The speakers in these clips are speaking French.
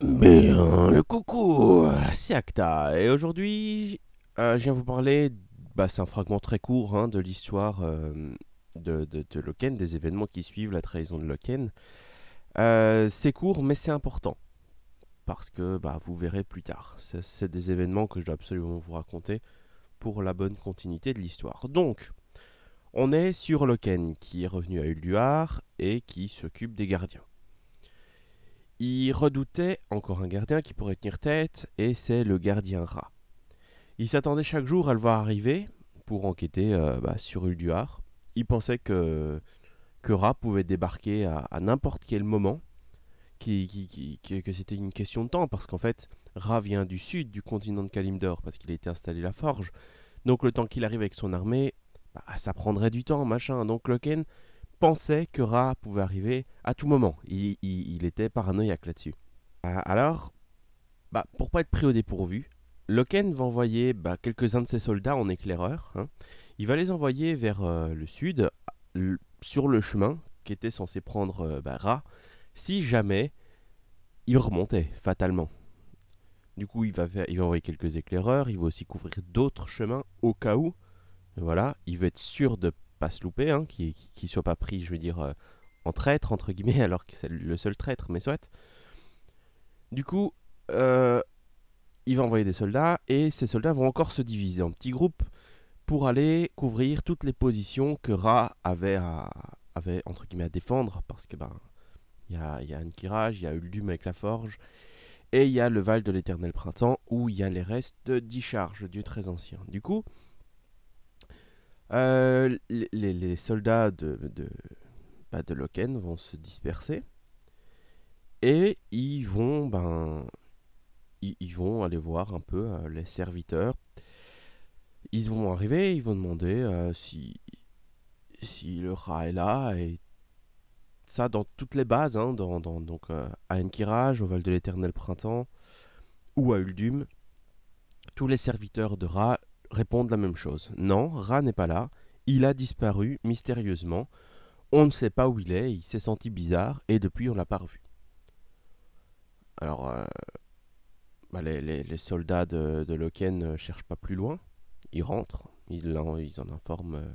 Bien, le coucou, c'est Acta, et aujourd'hui, euh, je viens vous parler, bah, c'est un fragment très court hein, de l'histoire euh, de, Loken, des événements qui suivent la trahison de Loken. Euh, c'est court, mais c'est important, parce que bah, vous verrez plus tard, c'est des événements que je dois absolument vous raconter pour la bonne continuité de l'histoire. Donc, on est sur Loken, qui est revenu à Ul'duar et qui s'occupe des gardiens. Il redoutait encore un gardien qui pourrait tenir tête, et c'est le gardien rat. Il s'attendait chaque jour à le voir arriver pour enquêter euh, bah, sur Ulduar. Il pensait que, que Rat pouvait débarquer à, n'importe quel moment, que c'était une question de temps, parce qu'en fait, Ra vient du sud du continent de Kalimdor, parce qu'il a été installé la forge. Donc le temps qu'il arrive avec son armée, bah, ça prendrait du temps, machin. Donc Loken pensait que Ra pouvait arriver à tout moment. Il, était paranoïaque là-dessus. Euh, alors, bah, pour pas être pris au dépourvu, Loken va envoyer bah, quelques-uns de ses soldats en éclaireur. Hein. Il va les envoyer vers euh, le sud, sur le chemin qu'était censé prendre euh, bah, Ra, si jamais il remontait fatalement. Du coup, il va, il va envoyer quelques éclaireurs, il va aussi couvrir d'autres chemins au cas où. Voilà, il veut être sûr de pas se louper, hein, qui, soit pas pris, je veux dire, euh, en traître, entre guillemets, alors que c'est le seul traître, mais soit. Du coup, euh, il va envoyer des soldats, et ces soldats vont encore se diviser en petits groupes pour aller couvrir toutes les positions que Ra avait, entre guillemets, à défendre, parce que ben, il y a, y il y a Uldum avec la forge, et il y a le Val de l'Éternel Printemps, où il y a les restes d'Icharge dieu très ancien. Du coup, euh, les, soldats de, de, de Loken vont se disperser et ils vont, ben, ils, vont aller voir un peu euh, les serviteurs. Ils vont arriver, ils vont demander euh, si, si le rat est là et ça dans toutes les bases, hein, dans, dans, donc à Enkiraj, au Val de l'Éternel Printemps ou à Uldum. Tous les serviteurs de Ra répondent la même chose. Non, Ra n'est pas là, il a disparu mystérieusement, on ne sait pas où il est, il s'est senti bizarre, et depuis on ne l'a pas revu. Alors, euh, bah, les, soldats de, de Loken ne euh, cherchent pas plus loin, ils rentrent, ils en, informent... Euh,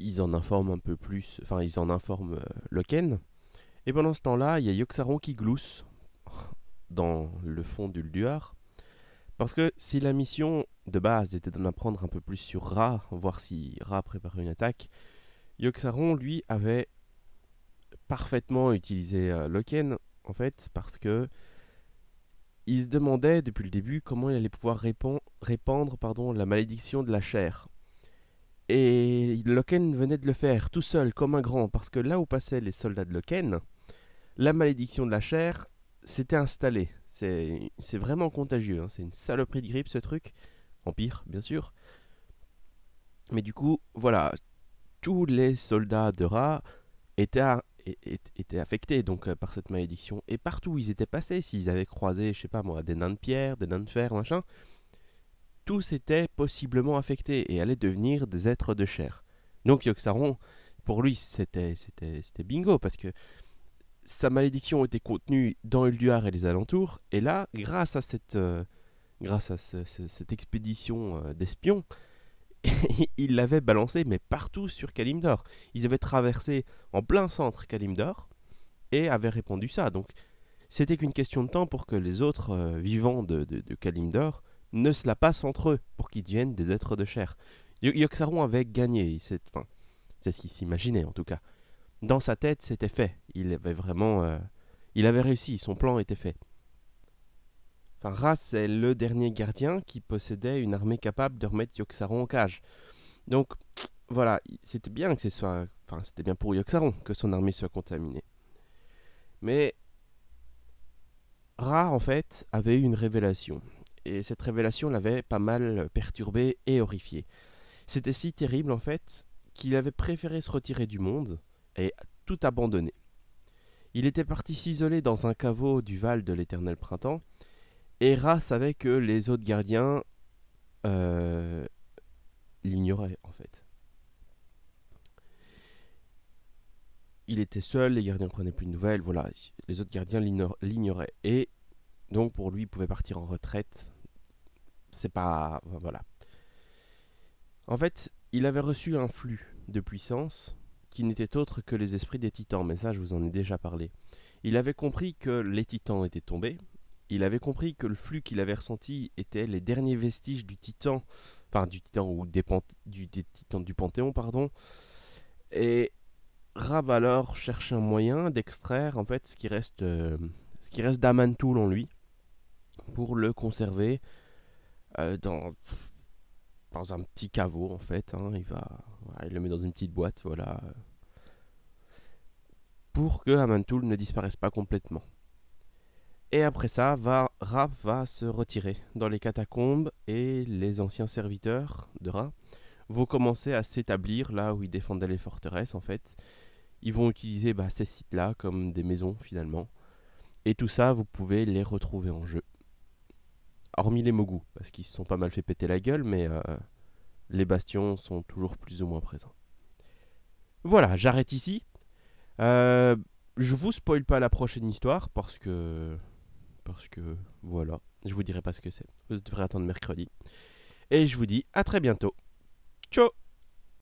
ils en informent un peu plus, enfin ils en informent Loken. Et pendant ce temps-là, il y a Yoxaron qui glousse dans le fond du lduar. Parce que si la mission de base était d'en apprendre un peu plus sur Ra, voir si Ra préparait une attaque, Yoxaron, lui, avait parfaitement utilisé euh, Loken, en fait, parce que il se demandait depuis le début comment il allait pouvoir répandre pardon, la malédiction de la chair. Et Loken venait de le faire tout seul, comme un grand, parce que là où passaient les soldats de Loken, la malédiction de la chair s'était installée. C'est vraiment contagieux, hein. c'est une saloperie de grippe ce truc. Empire, bien sûr. Mais du coup, voilà, tous les soldats de rats étaient, affectés donc euh, par cette malédiction. Et partout où ils étaient passés, s'ils avaient croisé, je sais pas moi, des nains de pierre, des nains de fer, machin, tous étaient possiblement affectés et allaient devenir des êtres de chair. Donc Yoxaron, pour lui, c'était bingo parce que sa malédiction était contenue dans Ulduar et les alentours, et là, grâce à cette, euh, grâce à cette expédition euh, d'espions, ils l'avaient balancé, mais partout sur Kalimdor. Ils avaient traversé en plein centre Kalimdor et avaient répondu ça. Donc, c'était qu'une question de temps pour que les autres euh, vivants de, de, Kalimdor ne se la passent entre eux, pour qu'ils deviennent des êtres de chair. yogg avait gagné, c'est ce qu'il s'imaginait en tout cas dans sa tête, c'était fait. Il avait vraiment. Euh, il avait réussi, son plan était fait. Enfin, c'est est le dernier gardien qui possédait une armée capable de remettre Yoxaron en cage. Donc, voilà, c'était bien que ce soit. Enfin, c'était bien pour Yoxaron que son armée soit contaminée. Mais. Ra, en fait, avait eu une révélation. Et cette révélation l'avait pas mal perturbé et horrifié. C'était si terrible, en fait, qu'il avait préféré se retirer du monde et tout abandonné. Il était parti s'isoler dans un caveau du Val de l'Éternel Printemps, et Ra savait que les autres gardiens euh, l'ignoraient en fait. Il était seul, les gardiens ne prenaient plus de nouvelles, voilà, les autres gardiens l'ignoraient. Et donc pour lui, il pouvait partir en retraite. C'est pas. Voilà. En fait, il avait reçu un flux de puissance qui n'était autre que les esprits des titans, mais ça je vous en ai déjà parlé. Il avait compris que les titans étaient tombés, il avait compris que le flux qu'il avait ressenti était les derniers vestiges du titan, enfin du titan ou des, du, titans du panthéon, pardon, et Rab alors cherche un moyen d'extraire en fait ce qui reste, euh, ce qui reste d'Amantoul en lui, pour le conserver euh, dans dans un petit caveau en fait. Hein. Il va, il le met dans une petite boîte, voilà pour que Hamantoul ne disparaisse pas complètement. Et après ça, va, Ra va se retirer dans les catacombes et les anciens serviteurs de Ra vont commencer à s'établir là où ils défendaient les forteresses en fait. Ils vont utiliser bah, ces sites-là comme des maisons finalement. Et tout ça, vous pouvez les retrouver en jeu. Hormis les Mogus, parce qu'ils se sont pas mal fait péter la gueule, mais euh, les bastions sont toujours plus ou moins présents. Voilà, j'arrête ici. Euh, je vous spoil pas la prochaine histoire parce que. Parce que. Voilà. Je vous dirai pas ce que c'est. Vous devrez attendre mercredi. Et je vous dis à très bientôt. Ciao